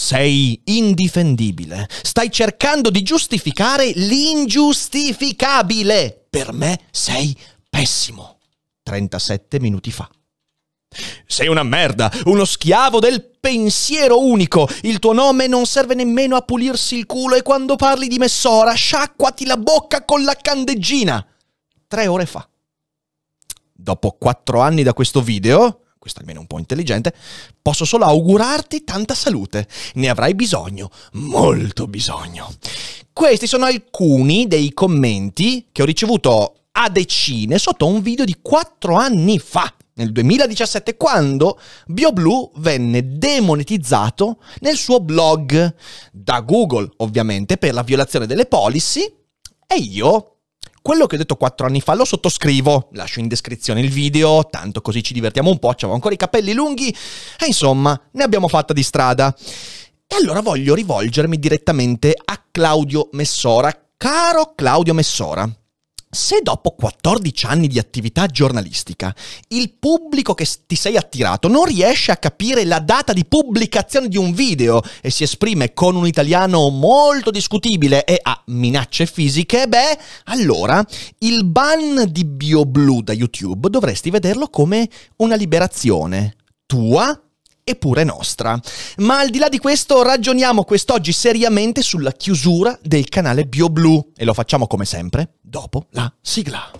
Sei indifendibile. Stai cercando di giustificare l'ingiustificabile. Per me sei pessimo. 37 minuti fa. Sei una merda, uno schiavo del pensiero unico. Il tuo nome non serve nemmeno a pulirsi il culo e quando parli di messora sciacquati la bocca con la candeggina. Tre ore fa. Dopo quattro anni da questo video, questo almeno un po' intelligente, posso solo augurarti tanta salute. Ne avrai bisogno, molto bisogno. Questi sono alcuni dei commenti che ho ricevuto a decine sotto un video di quattro anni fa, nel 2017, quando BioBlue venne demonetizzato nel suo blog da Google, ovviamente, per la violazione delle policy. E io quello che ho detto quattro anni fa lo sottoscrivo, lascio in descrizione il video, tanto così ci divertiamo un po', avevo ancora i capelli lunghi e insomma ne abbiamo fatta di strada. E allora voglio rivolgermi direttamente a Claudio Messora. Caro Claudio Messora, se dopo 14 anni di attività giornalistica il pubblico che ti sei attirato non riesce a capire la data di pubblicazione di un video e si esprime con un italiano molto discutibile e ha minacce fisiche, beh, allora il ban di BioBlue da YouTube dovresti vederlo come una liberazione tua eppure nostra. Ma al di là di questo ragioniamo quest'oggi seriamente sulla chiusura del canale BioBlu e lo facciamo come sempre dopo la sigla.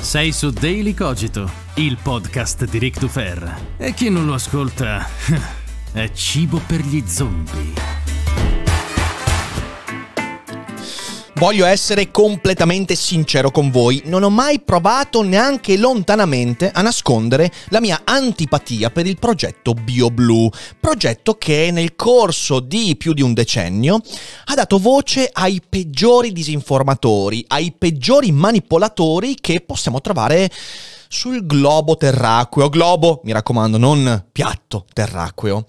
Sei su Daily Cogito, il podcast di Rick Dufer. E chi non lo ascolta è cibo per gli zombie. Voglio essere completamente sincero con voi, non ho mai provato neanche lontanamente a nascondere la mia antipatia per il progetto BioBlue, progetto che nel corso di più di un decennio ha dato voce ai peggiori disinformatori, ai peggiori manipolatori che possiamo trovare sul globo terracqueo. Globo, mi raccomando, non piatto terracqueo.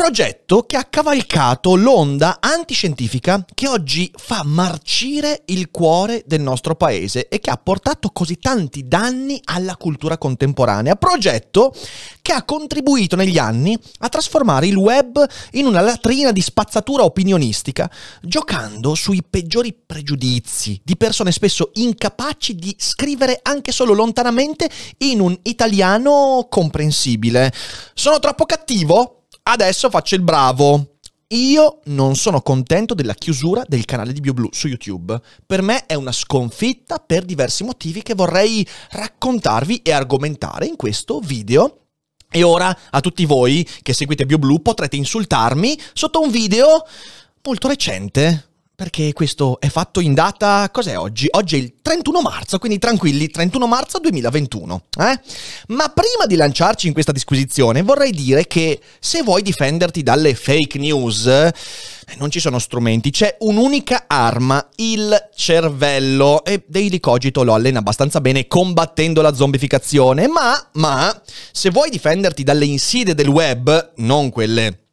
Progetto che ha cavalcato l'onda antiscientifica che oggi fa marcire il cuore del nostro paese e che ha portato così tanti danni alla cultura contemporanea. Progetto che ha contribuito negli anni a trasformare il web in una latrina di spazzatura opinionistica, giocando sui peggiori pregiudizi di persone spesso incapaci di scrivere anche solo lontanamente in un italiano comprensibile. Sono troppo cattivo? Adesso faccio il bravo. Io non sono contento della chiusura del canale di BioBlue su YouTube. Per me è una sconfitta per diversi motivi che vorrei raccontarvi e argomentare in questo video e ora a tutti voi che seguite BioBlue potrete insultarmi sotto un video molto recente perché questo è fatto in data, cos'è oggi? Oggi è il 31 marzo, quindi tranquilli, 31 marzo 2021. Eh? Ma prima di lanciarci in questa disquisizione vorrei dire che se vuoi difenderti dalle fake news, eh, non ci sono strumenti, c'è un'unica arma, il cervello. E Daily Cogito lo allena abbastanza bene combattendo la zombificazione, ma, ma se vuoi difenderti dalle insidie del web, non quelle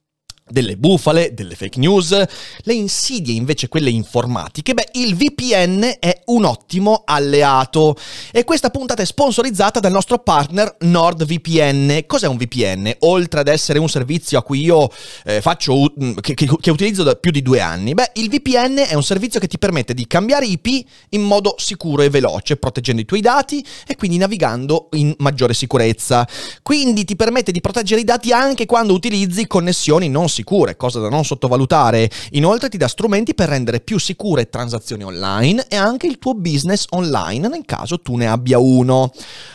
delle bufale, delle fake news, le insidie invece quelle informatiche, beh, il VPN è un ottimo alleato. E questa puntata è sponsorizzata dal nostro partner NordVPN. Cos'è un VPN? Oltre ad essere un servizio a cui io eh, faccio, mm, che, che, che, utilizzo da più di due anni, beh, il VPN è un servizio che ti permette di cambiare IP in modo sicuro e veloce, proteggendo i tuoi dati e quindi navigando in maggiore sicurezza. Quindi ti permette di proteggere i dati anche quando utilizzi connessioni non sicure, cosa da non sottovalutare. Inoltre ti dà strumenti per rendere più sicure transazioni online e anche il tuo business online nel caso tu ne abbia uno.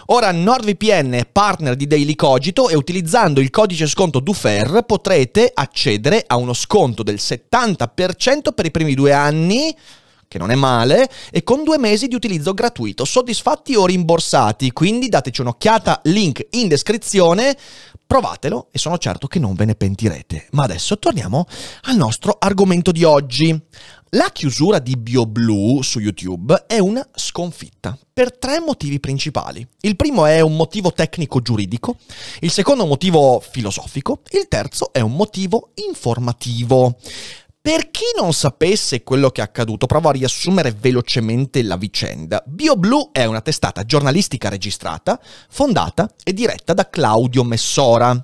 Ora NordVPN è partner di Daily Cogito e utilizzando il codice sconto DUFER potrete accedere a uno sconto del 70% per i primi due anni che non è male, e con due mesi di utilizzo gratuito, soddisfatti o rimborsati. Quindi dateci un'occhiata, link in descrizione, provatelo e sono certo che non ve ne pentirete. Ma adesso torniamo al nostro argomento di oggi. La chiusura di BioBlue su YouTube è una sconfitta per tre motivi principali. Il primo è un motivo tecnico-giuridico, il secondo è un motivo filosofico, il terzo è un motivo informativo. Per chi non sapesse quello che è accaduto, provo a riassumere velocemente la vicenda. BioBlu è una testata giornalistica registrata, fondata e diretta da Claudio Messora.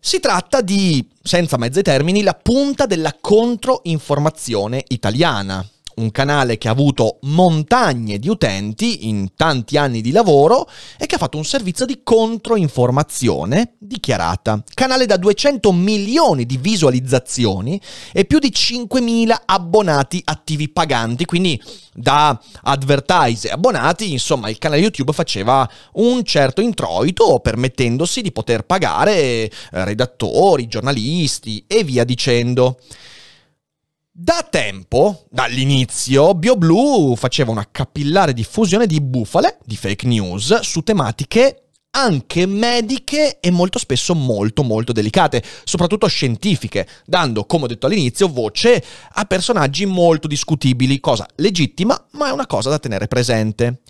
Si tratta di, senza mezzi termini, la punta della controinformazione italiana un canale che ha avuto montagne di utenti in tanti anni di lavoro e che ha fatto un servizio di controinformazione dichiarata. Canale da 200 milioni di visualizzazioni e più di 5.000 abbonati attivi paganti, quindi da advertise e abbonati, insomma, il canale YouTube faceva un certo introito permettendosi di poter pagare eh, redattori, giornalisti e via dicendo. Da tempo, dall'inizio, BioBlue faceva una capillare diffusione di bufale, di fake news, su tematiche anche mediche e molto spesso molto molto delicate, soprattutto scientifiche, dando, come ho detto all'inizio, voce a personaggi molto discutibili, cosa legittima ma è una cosa da tenere presente.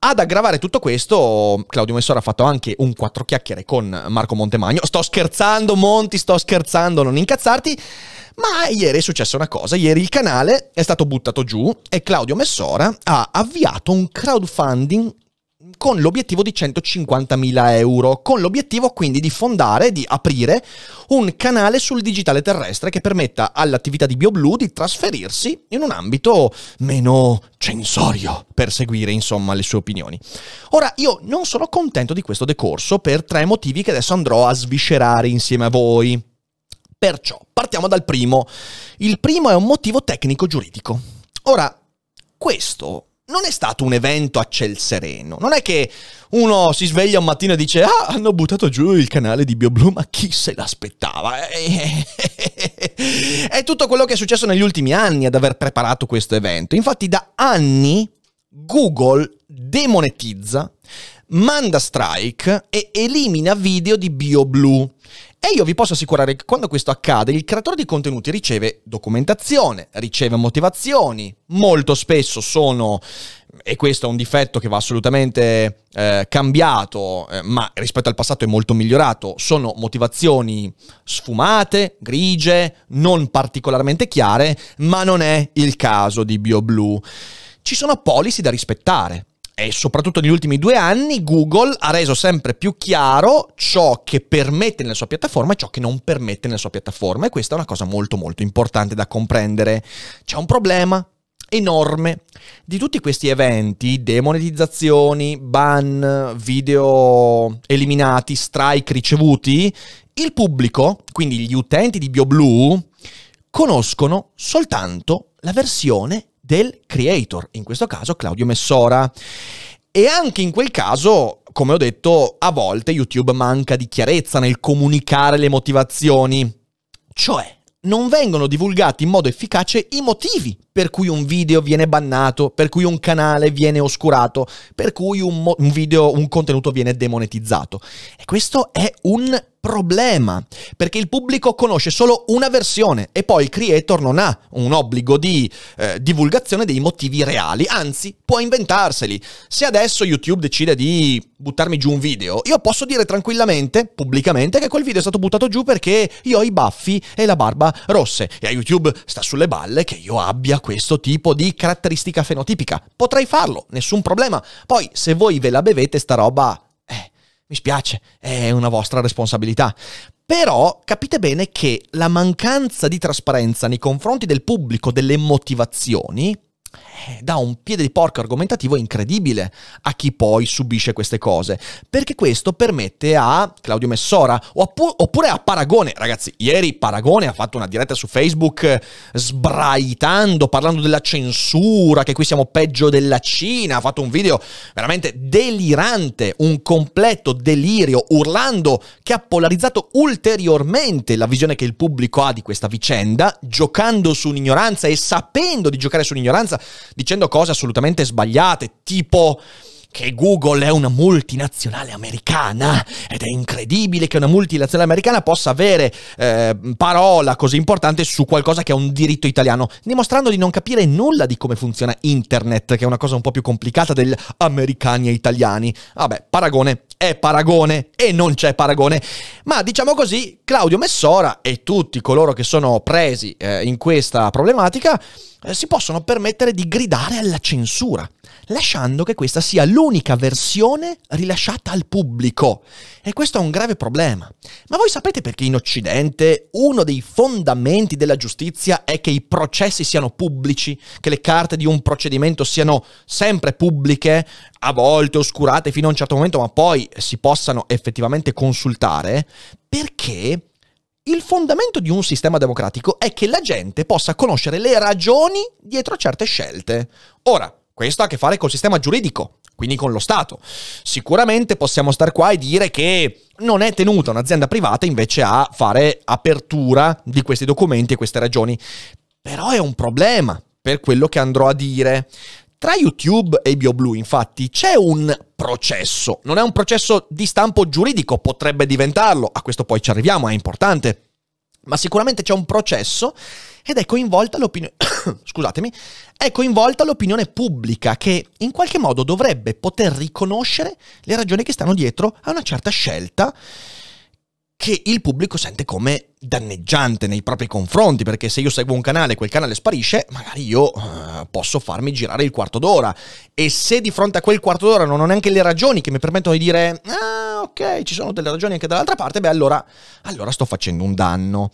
Ad aggravare tutto questo, Claudio Messora ha fatto anche un quattro chiacchiere con Marco Montemagno. Sto scherzando, Monti, sto scherzando, non incazzarti. Ma ieri è successa una cosa, ieri il canale è stato buttato giù e Claudio Messora ha avviato un crowdfunding con l'obiettivo di 150.000 euro, con l'obiettivo quindi di fondare, di aprire un canale sul digitale terrestre che permetta all'attività di BioBlue di trasferirsi in un ambito meno censorio per seguire insomma le sue opinioni. Ora io non sono contento di questo decorso per tre motivi che adesso andrò a sviscerare insieme a voi. Perciò partiamo dal primo. Il primo è un motivo tecnico-giuridico. Ora, questo non è stato un evento a ciel sereno. Non è che uno si sveglia un mattino e dice: Ah, hanno buttato giù il canale di BioBlue, ma chi se l'aspettava? Eh, eh, eh, è tutto quello che è successo negli ultimi anni ad aver preparato questo evento. Infatti, da anni Google demonetizza, manda strike e elimina video di BioBlue. E io vi posso assicurare che quando questo accade, il creatore di contenuti riceve documentazione, riceve motivazioni, molto spesso sono, e questo è un difetto che va assolutamente eh, cambiato, eh, ma rispetto al passato è molto migliorato, sono motivazioni sfumate, grigie, non particolarmente chiare, ma non è il caso di BioBlue. Ci sono policy da rispettare e soprattutto negli ultimi due anni Google ha reso sempre più chiaro ciò che permette nella sua piattaforma e ciò che non permette nella sua piattaforma e questa è una cosa molto molto importante da comprendere. C'è un problema enorme di tutti questi eventi, demonetizzazioni, ban, video eliminati, strike ricevuti, il pubblico, quindi gli utenti di BioBlue, conoscono soltanto la versione del creator, in questo caso Claudio Messora. E anche in quel caso, come ho detto, a volte YouTube manca di chiarezza nel comunicare le motivazioni. Cioè, non vengono divulgati in modo efficace i motivi per cui un video viene bannato, per cui un canale viene oscurato, per cui un, mo- un, video, un contenuto viene demonetizzato. E questo è un problema, perché il pubblico conosce solo una versione e poi il creator non ha un obbligo di eh, divulgazione dei motivi reali, anzi può inventarseli. Se adesso YouTube decide di buttarmi giù un video, io posso dire tranquillamente, pubblicamente, che quel video è stato buttato giù perché io ho i baffi e la barba rosse e a YouTube sta sulle balle che io abbia questo tipo di caratteristica fenotipica. Potrei farlo, nessun problema. Poi se voi ve la bevete sta roba mi spiace, è una vostra responsabilità. Però capite bene che la mancanza di trasparenza nei confronti del pubblico delle motivazioni dà un piede di porco argomentativo incredibile a chi poi subisce queste cose, perché questo permette a Claudio Messora oppure a Paragone, ragazzi, ieri Paragone ha fatto una diretta su Facebook eh, sbraitando, parlando della censura, che qui siamo peggio della Cina, ha fatto un video veramente delirante, un completo delirio, urlando che ha polarizzato ulteriormente la visione che il pubblico ha di questa vicenda, giocando su un'ignoranza e sapendo di giocare sull'ignoranza dicendo cose assolutamente sbagliate, tipo che Google è una multinazionale americana ed è incredibile che una multinazionale americana possa avere eh, parola così importante su qualcosa che è un diritto italiano, dimostrando di non capire nulla di come funziona internet, che è una cosa un po' più complicata degli americani e italiani. Vabbè, paragone è paragone e non c'è paragone. Ma diciamo così, Claudio Messora e tutti coloro che sono presi eh, in questa problematica eh, si possono permettere di gridare alla censura lasciando che questa sia l'unica versione rilasciata al pubblico. E questo è un grave problema. Ma voi sapete perché in Occidente uno dei fondamenti della giustizia è che i processi siano pubblici, che le carte di un procedimento siano sempre pubbliche, a volte oscurate fino a un certo momento, ma poi si possano effettivamente consultare? Perché il fondamento di un sistema democratico è che la gente possa conoscere le ragioni dietro certe scelte. Ora, questo ha a che fare col sistema giuridico, quindi con lo Stato. Sicuramente possiamo star qua e dire che non è tenuta un'azienda privata invece a fare apertura di questi documenti e queste ragioni. Però è un problema per quello che andrò a dire. Tra YouTube e BioBlue, infatti, c'è un processo. Non è un processo di stampo giuridico, potrebbe diventarlo. A questo poi ci arriviamo, è importante. Ma sicuramente c'è un processo ed è coinvolta l'opinione, scusatemi, è coinvolta l'opinione pubblica che in qualche modo dovrebbe poter riconoscere le ragioni che stanno dietro a una certa scelta che il pubblico sente come danneggiante nei propri confronti, perché se io seguo un canale e quel canale sparisce, magari io uh, posso farmi girare il quarto d'ora. E se di fronte a quel quarto d'ora non ho neanche le ragioni che mi permettono di dire... Ah, ah ok, ci sono delle ragioni anche dall'altra parte, beh allora, allora sto facendo un danno.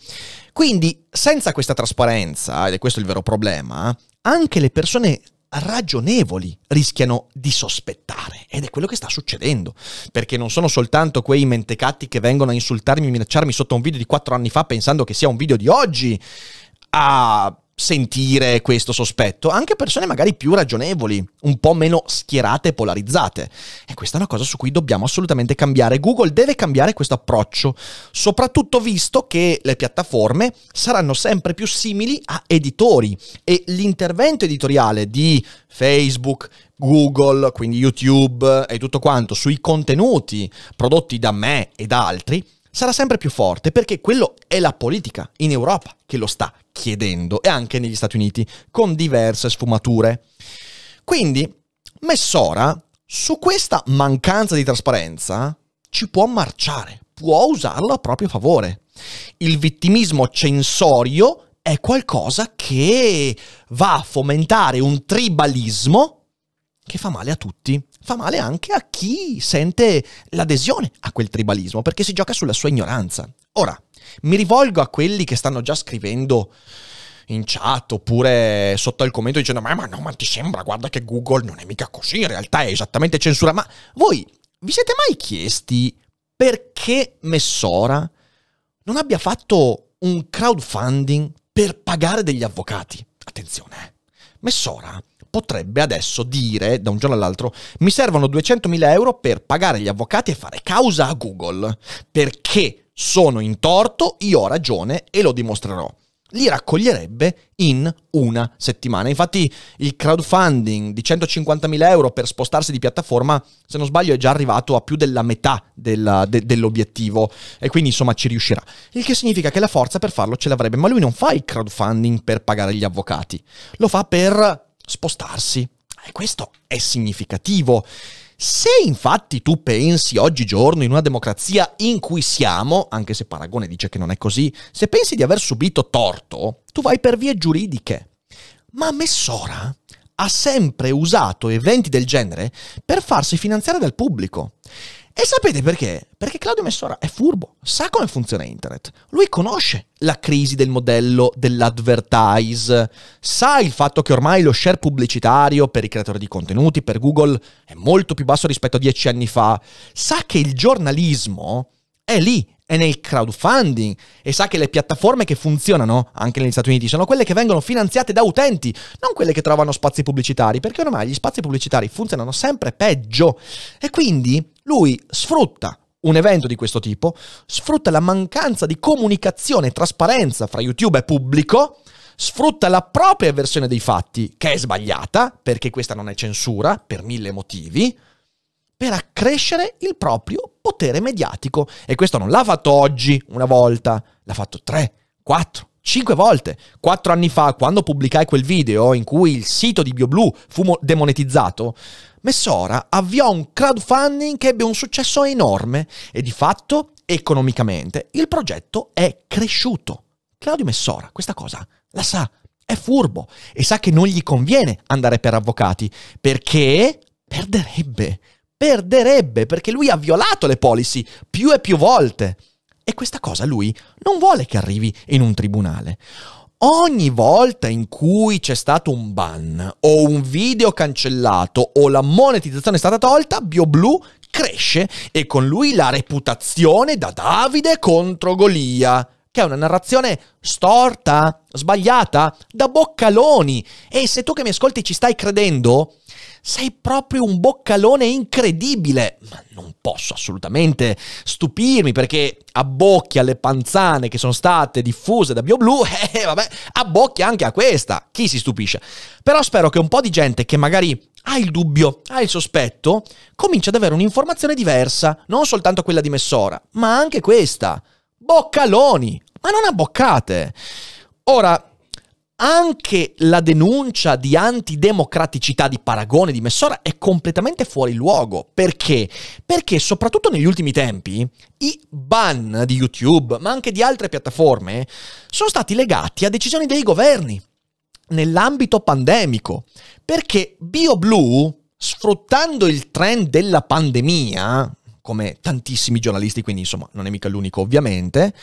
Quindi senza questa trasparenza, ed è questo il vero problema, anche le persone ragionevoli rischiano di sospettare ed è quello che sta succedendo perché non sono soltanto quei mentecatti che vengono a insultarmi e minacciarmi sotto un video di quattro anni fa pensando che sia un video di oggi a sentire questo sospetto anche persone magari più ragionevoli, un po' meno schierate e polarizzate. E questa è una cosa su cui dobbiamo assolutamente cambiare. Google deve cambiare questo approccio, soprattutto visto che le piattaforme saranno sempre più simili a editori e l'intervento editoriale di Facebook, Google, quindi YouTube e tutto quanto sui contenuti prodotti da me e da altri sarà sempre più forte perché quello è la politica in Europa che lo sta chiedendo e anche negli Stati Uniti con diverse sfumature. Quindi Messora su questa mancanza di trasparenza ci può marciare, può usarla a proprio favore. Il vittimismo censorio è qualcosa che va a fomentare un tribalismo che fa male a tutti fa male anche a chi sente l'adesione a quel tribalismo, perché si gioca sulla sua ignoranza. Ora, mi rivolgo a quelli che stanno già scrivendo in chat oppure sotto al commento dicendo ma, ma no, ma ti sembra, guarda che Google non è mica così, in realtà è esattamente censura. Ma voi vi siete mai chiesti perché Messora non abbia fatto un crowdfunding per pagare degli avvocati? Attenzione, eh. Messora potrebbe adesso dire da un giorno all'altro mi servono 200.000 euro per pagare gli avvocati e fare causa a Google perché sono in torto, io ho ragione e lo dimostrerò li raccoglierebbe in una settimana. Infatti il crowdfunding di 150.000 euro per spostarsi di piattaforma, se non sbaglio, è già arrivato a più della metà della, de, dell'obiettivo e quindi insomma ci riuscirà. Il che significa che la forza per farlo ce l'avrebbe, ma lui non fa il crowdfunding per pagare gli avvocati, lo fa per spostarsi. E questo è significativo. Se infatti tu pensi oggigiorno in una democrazia in cui siamo, anche se Paragone dice che non è così, se pensi di aver subito torto, tu vai per vie giuridiche. Ma Messora ha sempre usato eventi del genere per farsi finanziare dal pubblico. E sapete perché? Perché Claudio Messora è furbo, sa come funziona internet, lui conosce la crisi del modello dell'advertise, sa il fatto che ormai lo share pubblicitario per i creatori di contenuti, per Google, è molto più basso rispetto a dieci anni fa, sa che il giornalismo è lì, è nel crowdfunding e sa che le piattaforme che funzionano anche negli Stati Uniti sono quelle che vengono finanziate da utenti, non quelle che trovano spazi pubblicitari, perché ormai gli spazi pubblicitari funzionano sempre peggio e quindi lui sfrutta un evento di questo tipo, sfrutta la mancanza di comunicazione e trasparenza fra YouTube e pubblico, sfrutta la propria versione dei fatti, che è sbagliata, perché questa non è censura, per mille motivi, per accrescere il proprio potere mediatico. E questo non l'ha fatto oggi una volta, l'ha fatto tre, quattro, cinque volte. Quattro anni fa, quando pubblicai quel video in cui il sito di BioBlue fu demonetizzato, Messora avviò un crowdfunding che ebbe un successo enorme e di fatto, economicamente, il progetto è cresciuto. Claudio Messora questa cosa la sa, è furbo e sa che non gli conviene andare per avvocati perché perderebbe, perderebbe perché lui ha violato le policy più e più volte. E questa cosa lui non vuole che arrivi in un tribunale ogni volta in cui c'è stato un ban o un video cancellato o la monetizzazione è stata tolta, BioBlu cresce e con lui la reputazione da Davide contro Golia, che è una narrazione storta, sbagliata, da boccaloni. E se tu che mi ascolti ci stai credendo, sei proprio un boccalone incredibile. Ma non posso assolutamente stupirmi perché abbocchi alle panzane che sono state diffuse da BioBlue e eh, vabbè, abbocchi anche a questa. Chi si stupisce? Però spero che un po' di gente che magari ha il dubbio, ha il sospetto, comincia ad avere un'informazione diversa, non soltanto quella di Messora, ma anche questa. Boccaloni, ma non abboccate. Ora, anche la denuncia di antidemocraticità di Paragone di Messora è completamente fuori luogo. Perché? Perché soprattutto negli ultimi tempi i ban di YouTube, ma anche di altre piattaforme, sono stati legati a decisioni dei governi nell'ambito pandemico. Perché BioBlue, sfruttando il trend della pandemia, come tantissimi giornalisti, quindi insomma non è mica l'unico ovviamente,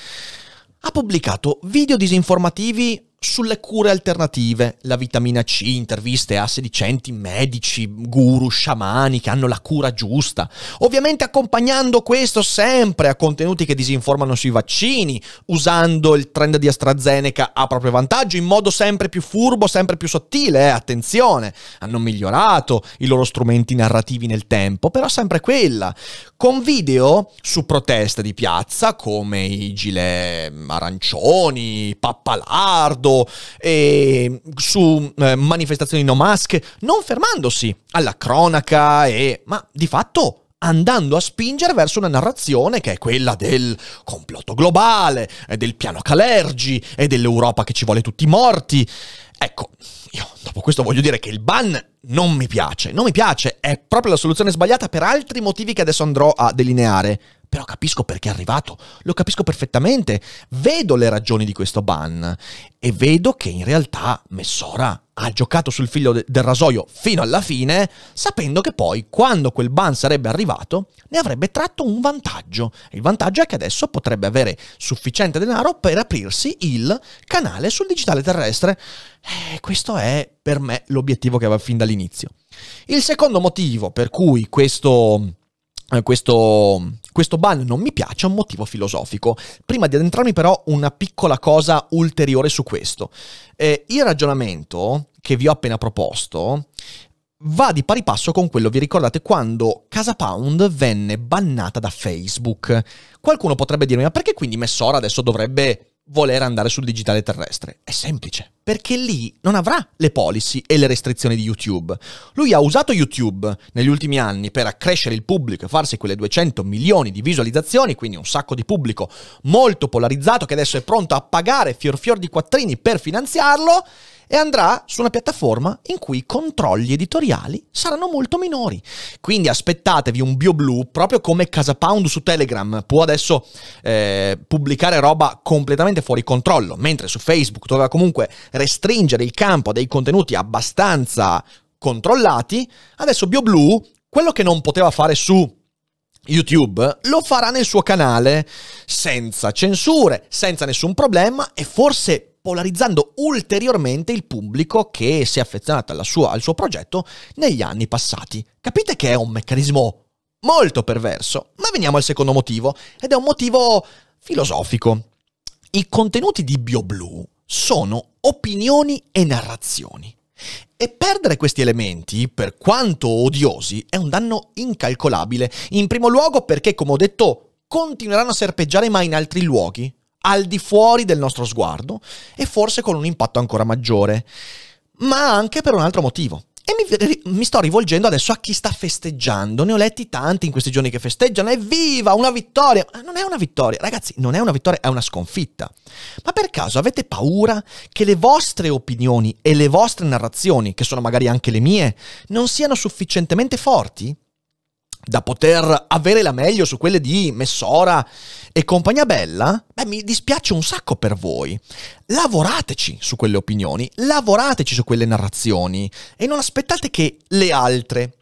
ha pubblicato video disinformativi sulle cure alternative, la vitamina C, interviste a sedicenti, medici, guru, sciamani che hanno la cura giusta. Ovviamente accompagnando questo sempre a contenuti che disinformano sui vaccini, usando il trend di AstraZeneca a proprio vantaggio in modo sempre più furbo, sempre più sottile, eh? attenzione, hanno migliorato i loro strumenti narrativi nel tempo, però sempre quella, con video su proteste di piazza come i gilet arancioni, pappalardo, solo eh, su eh, manifestazioni no mask, non fermandosi alla cronaca e, ma di fatto andando a spingere verso una narrazione che è quella del complotto globale, eh, del piano Calergi e dell'Europa che ci vuole tutti morti. Ecco, io dopo questo voglio dire che il ban non mi piace, non mi piace, è proprio la soluzione sbagliata per altri motivi che adesso andrò a delineare. Però capisco perché è arrivato, lo capisco perfettamente, vedo le ragioni di questo ban e vedo che in realtà Messora ha giocato sul figlio de- del rasoio fino alla fine, sapendo che poi quando quel ban sarebbe arrivato ne avrebbe tratto un vantaggio. Il vantaggio è che adesso potrebbe avere sufficiente denaro per aprirsi il canale sul digitale terrestre. E eh, questo è è per me l'obiettivo che avevo fin dall'inizio. Il secondo motivo per cui questo, eh, questo, questo ban non mi piace è un motivo filosofico. Prima di addentrarmi però una piccola cosa ulteriore su questo. Eh, il ragionamento che vi ho appena proposto va di pari passo con quello, vi ricordate, quando Casa Pound venne bannata da Facebook. Qualcuno potrebbe dirmi, ma perché quindi Messora adesso dovrebbe voler andare sul digitale terrestre? È semplice, perché lì non avrà le policy e le restrizioni di YouTube. Lui ha usato YouTube negli ultimi anni per accrescere il pubblico e farsi quelle 200 milioni di visualizzazioni, quindi un sacco di pubblico molto polarizzato che adesso è pronto a pagare fior fior di quattrini per finanziarlo e andrà su una piattaforma in cui i controlli editoriali saranno molto minori. Quindi aspettatevi un BioBlue proprio come Casa Pound su Telegram può adesso eh, pubblicare roba completamente fuori controllo, mentre su Facebook doveva comunque restringere il campo dei contenuti abbastanza controllati, adesso BioBlue quello che non poteva fare su YouTube lo farà nel suo canale senza censure, senza nessun problema e forse polarizzando ulteriormente il pubblico che si è affezionato sua, al suo progetto negli anni passati. Capite che è un meccanismo molto perverso, ma veniamo al secondo motivo, ed è un motivo filosofico. I contenuti di BioBlue sono opinioni e narrazioni. E perdere questi elementi, per quanto odiosi, è un danno incalcolabile. In primo luogo perché, come ho detto, continueranno a serpeggiare ma in altri luoghi al di fuori del nostro sguardo e forse con un impatto ancora maggiore, ma anche per un altro motivo. E mi, mi, sto rivolgendo adesso a chi sta festeggiando. Ne ho letti tanti in questi giorni che festeggiano. Evviva, una vittoria! Ma non è una vittoria, ragazzi, non è una vittoria, è una sconfitta. Ma per caso avete paura che le vostre opinioni e le vostre narrazioni, che sono magari anche le mie, non siano sufficientemente forti? da poter avere la meglio su quelle di Messora e compagnia bella, beh, mi dispiace un sacco per voi. Lavorateci su quelle opinioni, lavorateci su quelle narrazioni e non aspettate che le altre,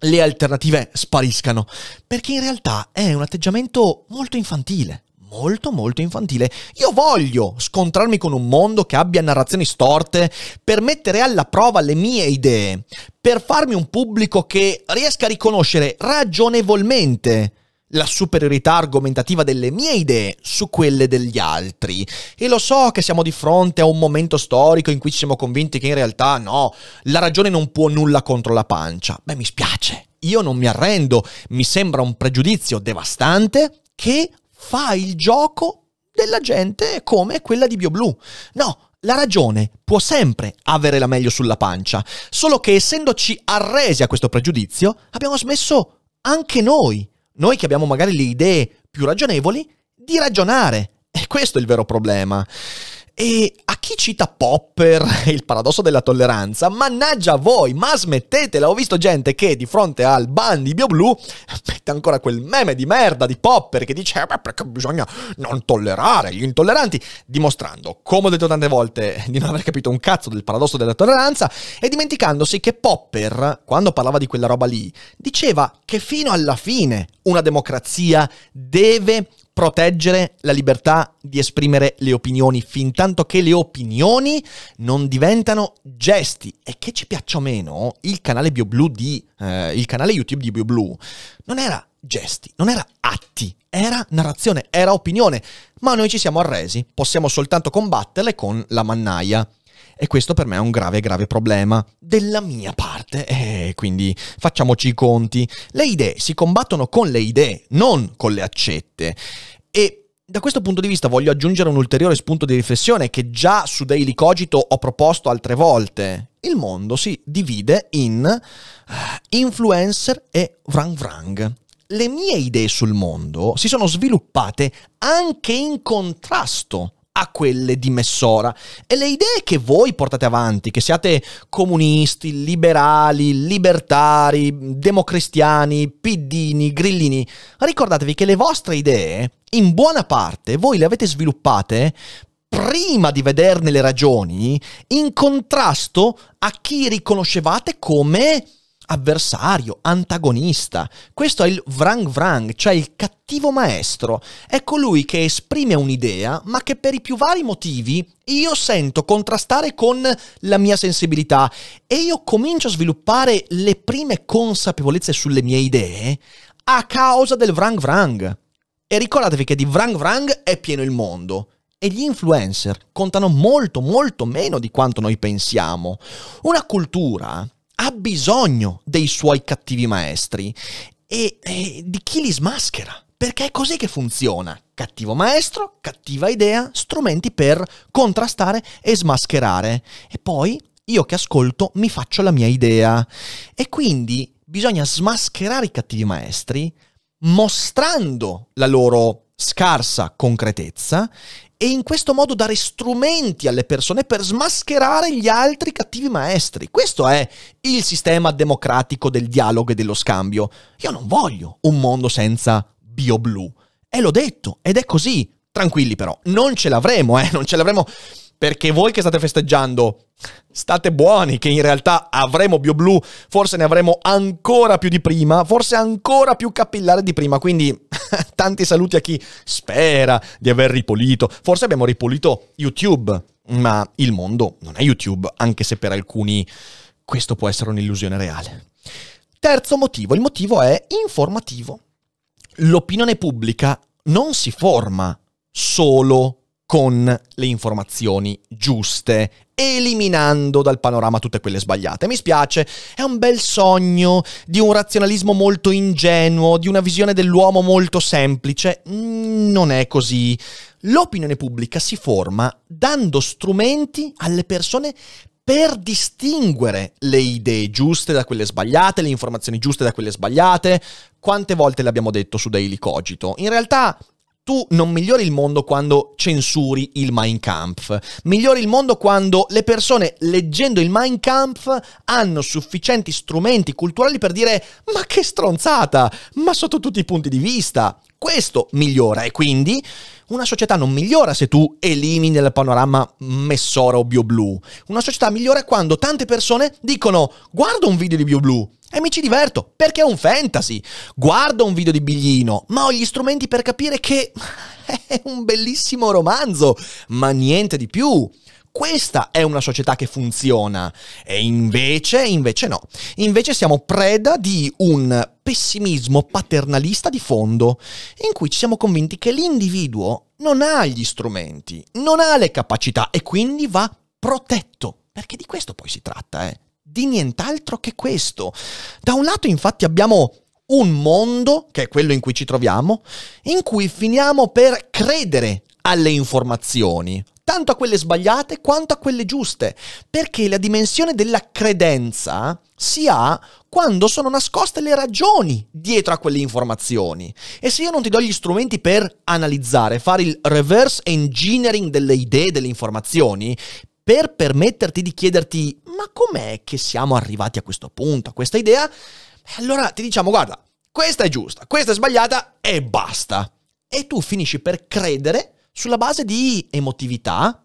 le alternative spariscano, perché in realtà è un atteggiamento molto infantile molto molto infantile. Io voglio scontrarmi con un mondo che abbia narrazioni storte per mettere alla prova le mie idee, per farmi un pubblico che riesca a riconoscere ragionevolmente la superiorità argomentativa delle mie idee su quelle degli altri. E lo so che siamo di fronte a un momento storico in cui ci siamo convinti che in realtà no, la ragione non può nulla contro la pancia. Beh, mi spiace. Io non mi arrendo, mi sembra un pregiudizio devastante che fa il gioco della gente come quella di BioBlue. No, la ragione può sempre avere la meglio sulla pancia, solo che essendoci arresi a questo pregiudizio, abbiamo smesso anche noi, noi che abbiamo magari le idee più ragionevoli, di ragionare. E questo è il vero problema. E a chi cita Popper e il paradosso della tolleranza, mannaggia voi, ma smettetela, ho visto gente che di fronte al ban di BioBlu mette ancora quel meme di merda di Popper che dice eh, beh, perché bisogna non tollerare gli intolleranti, dimostrando, come ho detto tante volte, di non aver capito un cazzo del paradosso della tolleranza e dimenticandosi che Popper, quando parlava di quella roba lì, diceva che fino alla fine una democrazia deve proteggere la libertà di esprimere le opinioni, fin tanto che le opinioni non diventano gesti. E che ci piaccia o meno, il canale BioBlu di eh, il canale YouTube di BioBlu non era gesti, non era atti, era narrazione, era opinione, ma noi ci siamo arresi, possiamo soltanto combatterle con la mannaia. E questo per me è un grave, grave problema della mia parte. Eh, quindi facciamoci i conti. Le idee si combattono con le idee, non con le accette. E da questo punto di vista voglio aggiungere un ulteriore spunto di riflessione che già su Daily Cogito ho proposto altre volte. Il mondo si divide in eh, influencer e vrang vrang. Le mie idee sul mondo si sono sviluppate anche in contrasto a quelle di Messora. E le idee che voi portate avanti, che siate comunisti, liberali, libertari, democristiani, piddini, grillini, ricordatevi che le vostre idee, in buona parte, voi le avete sviluppate prima di vederne le ragioni, in contrasto a chi riconoscevate come avversario, antagonista. Questo è il Wrang Wrang, cioè il cattivo maestro. È colui che esprime un'idea, ma che per i più vari motivi io sento contrastare con la mia sensibilità e io comincio a sviluppare le prime consapevolezze sulle mie idee a causa del Wrang Wrang. E ricordatevi che di Wrang Wrang è pieno il mondo e gli influencer contano molto molto meno di quanto noi pensiamo. Una cultura ha bisogno dei suoi cattivi maestri e, e di chi li smaschera. Perché è così che funziona. Cattivo maestro, cattiva idea, strumenti per contrastare e smascherare. E poi io che ascolto mi faccio la mia idea. E quindi bisogna smascherare i cattivi maestri mostrando la loro scarsa concretezza e in questo modo dare strumenti alle persone per smascherare gli altri cattivi maestri. Questo è il sistema democratico del dialogo e dello scambio. Io non voglio un mondo senza bio blu. E l'ho detto, ed è così. Tranquilli però, non ce l'avremo, eh, non ce l'avremo perché voi che state festeggiando state buoni che in realtà avremo BioBlu, forse ne avremo ancora più di prima, forse ancora più capillare di prima, quindi tanti saluti a chi spera di aver ripulito, forse abbiamo ripulito YouTube, ma il mondo non è YouTube, anche se per alcuni questo può essere un'illusione reale. Terzo motivo, il motivo è informativo. L'opinione pubblica non si forma solo con le informazioni giuste, eliminando dal panorama tutte quelle sbagliate. Mi spiace, è un bel sogno di un razionalismo molto ingenuo, di una visione dell'uomo molto semplice. Non è così. L'opinione pubblica si forma dando strumenti alle persone per distinguere le idee giuste da quelle sbagliate, le informazioni giuste da quelle sbagliate. Quante volte l'abbiamo detto su Daily Cogito? In realtà tu non migliori il mondo quando censuri il Mein Kampf, migliori il mondo quando le persone leggendo il Mein Kampf hanno sufficienti strumenti culturali per dire ma che stronzata, ma sotto tutti i punti di vista. Questo migliora e quindi una società non migliora se tu elimini dal panorama Messora o BioBlu. Una società migliora quando tante persone dicono guardo un video di BioBlu e mi ci diverto perché è un fantasy. Guardo un video di Biglino, ma ho gli strumenti per capire che è un bellissimo romanzo, ma niente di più questa è una società che funziona. E invece, invece no. Invece siamo preda di un pessimismo paternalista di fondo, in cui ci siamo convinti che l'individuo non ha gli strumenti, non ha le capacità e quindi va protetto. Perché di questo poi si tratta, eh? Di nient'altro che questo. Da un lato infatti abbiamo un mondo, che è quello in cui ci troviamo, in cui finiamo per credere alle informazioni, tanto a quelle sbagliate quanto a quelle giuste, perché la dimensione della credenza si ha quando sono nascoste le ragioni dietro a quelle informazioni. E se io non ti do gli strumenti per analizzare, fare il reverse engineering delle idee, delle informazioni, per permetterti di chiederti ma com'è che siamo arrivati a questo punto, a questa idea, allora ti diciamo guarda, questa è giusta, questa è sbagliata e basta. E tu finisci per credere sulla base di emotività,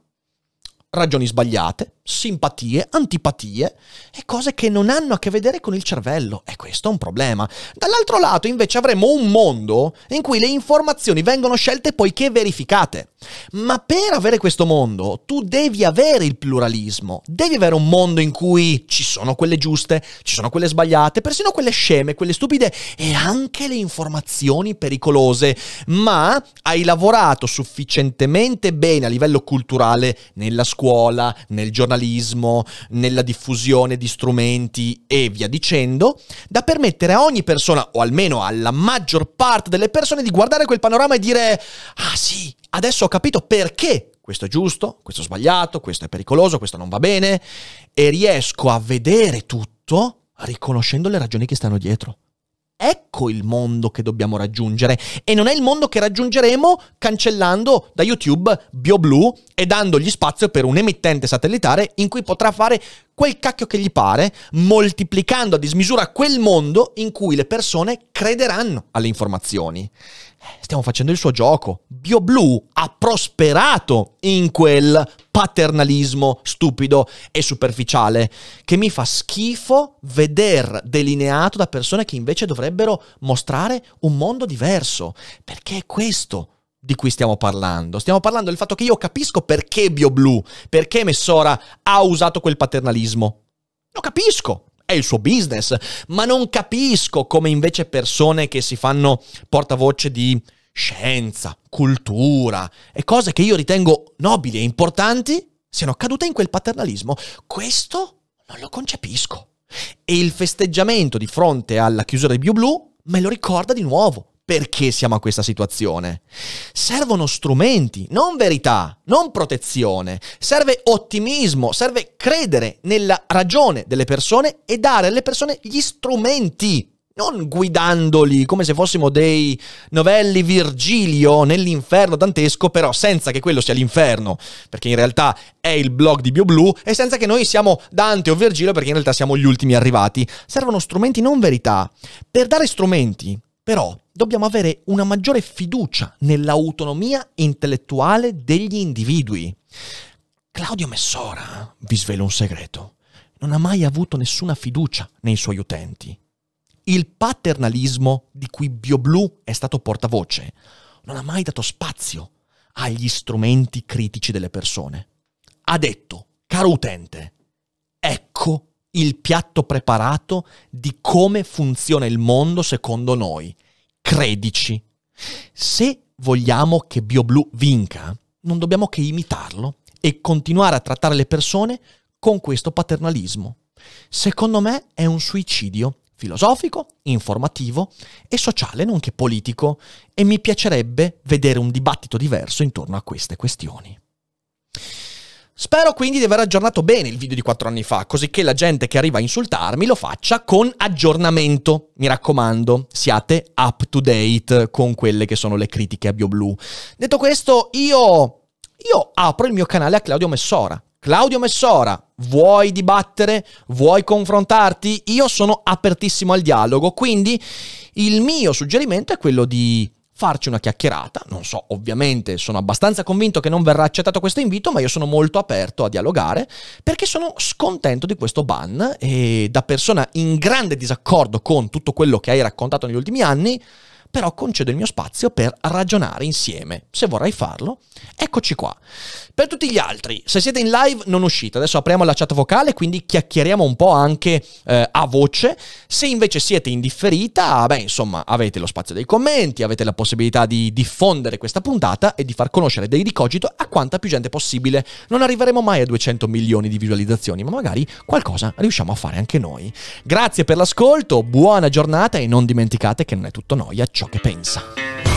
ragioni sbagliate, simpatie, antipatie e cose che non hanno a che vedere con il cervello. E questo è un problema. Dall'altro lato invece avremo un mondo in cui le informazioni vengono scelte poiché verificate. Ma per avere questo mondo tu devi avere il pluralismo, devi avere un mondo in cui ci sono quelle giuste, ci sono quelle sbagliate, persino quelle sceme, quelle stupide e anche le informazioni pericolose. Ma hai lavorato sufficientemente bene a livello culturale nella scuola, nel giornalismo, giornalismo, nella diffusione di strumenti e via dicendo, da permettere a ogni persona, o almeno alla maggior parte delle persone, di guardare quel panorama e dire, ah sì, adesso ho capito perché questo è giusto, questo è sbagliato, questo è pericoloso, questo non va bene, e riesco a vedere tutto riconoscendo le ragioni che stanno dietro. Ecco ecco il mondo che dobbiamo raggiungere e non è il mondo che raggiungeremo cancellando da YouTube BioBlue e dandogli spazio per un emittente satellitare in cui potrà fare quel cacchio che gli pare, moltiplicando a dismisura quel mondo in cui le persone crederanno alle informazioni. Stiamo facendo il suo gioco. BioBlue ha prosperato in quel paternalismo stupido e superficiale che mi fa schifo veder delineato da persone che invece dovrebbero mostrare un mondo diverso, perché è questo di cui stiamo parlando. Stiamo parlando del fatto che io capisco perché BioBlue, perché Messora ha usato quel paternalismo. Lo capisco, è il suo business, ma non capisco come invece persone che si fanno portavoce di scienza, cultura e cose che io ritengo nobili e importanti siano cadute in quel paternalismo. Questo non lo concepisco. E il festeggiamento di fronte alla chiusura di BioBlue me lo ricorda di nuovo perché siamo a questa situazione. Servono strumenti, non verità, non protezione. Serve ottimismo, serve credere nella ragione delle persone e dare alle persone gli strumenti non guidandoli come se fossimo dei novelli Virgilio nell'inferno dantesco, però senza che quello sia l'inferno, perché in realtà è il blog di BioBlu, e senza che noi siamo Dante o Virgilio, perché in realtà siamo gli ultimi arrivati. Servono strumenti, non verità. Per dare strumenti, però, dobbiamo avere una maggiore fiducia nell'autonomia intellettuale degli individui. Claudio Messora, vi svelo un segreto, non ha mai avuto nessuna fiducia nei suoi utenti il paternalismo di cui BioBlue è stato portavoce non ha mai dato spazio agli strumenti critici delle persone. Ha detto, caro utente, ecco il piatto preparato di come funziona il mondo secondo noi. Credici. Se vogliamo che BioBlue vinca, non dobbiamo che imitarlo e continuare a trattare le persone con questo paternalismo. Secondo me è un suicidio filosofico, informativo e sociale, nonché politico, e mi piacerebbe vedere un dibattito diverso intorno a queste questioni. Spero quindi di aver aggiornato bene il video di quattro anni fa, così che la gente che arriva a insultarmi lo faccia con aggiornamento. Mi raccomando, siate up to date con quelle che sono le critiche a BioBlue. Detto questo, io io apro il mio canale a Claudio Messora Claudio Messora, vuoi dibattere? Vuoi confrontarti? Io sono apertissimo al dialogo, quindi il mio suggerimento è quello di farci una chiacchierata. Non so, ovviamente sono abbastanza convinto che non verrà accettato questo invito, ma io sono molto aperto a dialogare perché sono scontento di questo ban e da persona in grande disaccordo con tutto quello che hai raccontato negli ultimi anni, però concedo il mio spazio per ragionare insieme. Se vorrai farlo, eccoci qua. Per tutti gli altri, se siete in live non uscite, adesso apriamo la chat vocale, quindi chiacchieriamo un po' anche eh, a voce. Se invece siete in differita, beh, insomma, avete lo spazio dei commenti, avete la possibilità di diffondere questa puntata e di far conoscere dei ricogito a quanta più gente possibile. Non arriveremo mai a 200 milioni di visualizzazioni, ma magari qualcosa riusciamo a fare anche noi. Grazie per l'ascolto, buona giornata e non dimenticate che non è tutto noia ciò che pensa.